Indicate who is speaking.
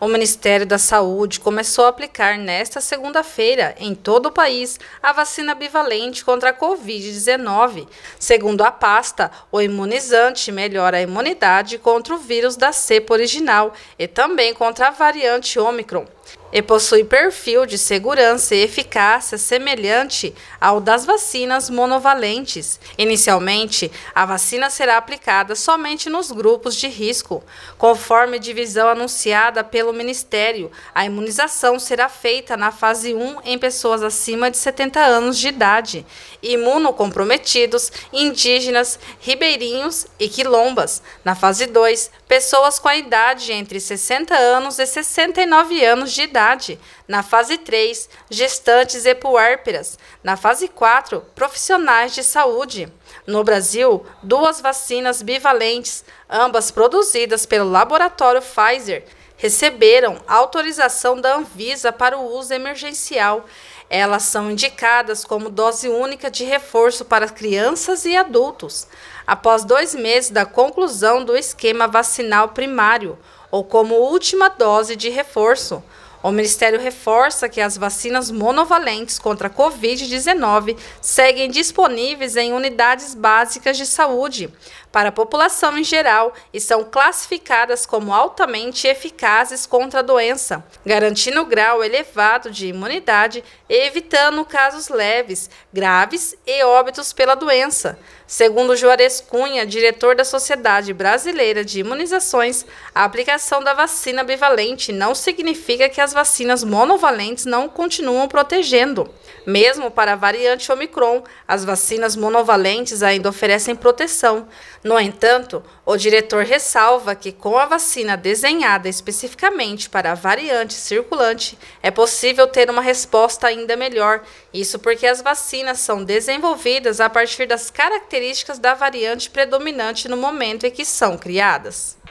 Speaker 1: O Ministério da Saúde começou a aplicar nesta segunda-feira, em todo o país, a vacina bivalente contra a Covid-19. Segundo a pasta, o imunizante melhora a imunidade contra o vírus da cepa original e também contra a variante Ômicron e possui perfil de segurança e eficácia semelhante ao das vacinas monovalentes. Inicialmente, a vacina será aplicada somente nos grupos de risco. Conforme divisão anunciada pelo Ministério, a imunização será feita na fase 1 em pessoas acima de 70 anos de idade, imunocomprometidos, indígenas, ribeirinhos e quilombas. Na fase 2, pessoas com a idade entre 60 anos e 69 anos de idade na fase 3, gestantes e puérperas. Na fase 4, profissionais de saúde. No Brasil, duas vacinas bivalentes, ambas produzidas pelo laboratório Pfizer, receberam autorização da Anvisa para o uso emergencial. Elas são indicadas como dose única de reforço para crianças e adultos, após dois meses da conclusão do esquema vacinal primário, ou como última dose de reforço. O Ministério reforça que as vacinas monovalentes contra a Covid-19 seguem disponíveis em unidades básicas de saúde, para a população em geral e são classificadas como altamente eficazes contra a doença, garantindo o grau elevado de imunidade e evitando casos leves, graves e óbitos pela doença. Segundo Juarez Cunha, diretor da Sociedade Brasileira de Imunizações, a aplicação da vacina bivalente não significa que as vacinas monovalentes não continuam protegendo. Mesmo para a variante Omicron, as vacinas monovalentes ainda oferecem proteção. No entanto, o diretor ressalva que, com a vacina desenhada especificamente para a variante circulante, é possível ter uma resposta ainda melhor. Isso porque as vacinas são desenvolvidas a partir das características da variante predominante no momento em que são criadas.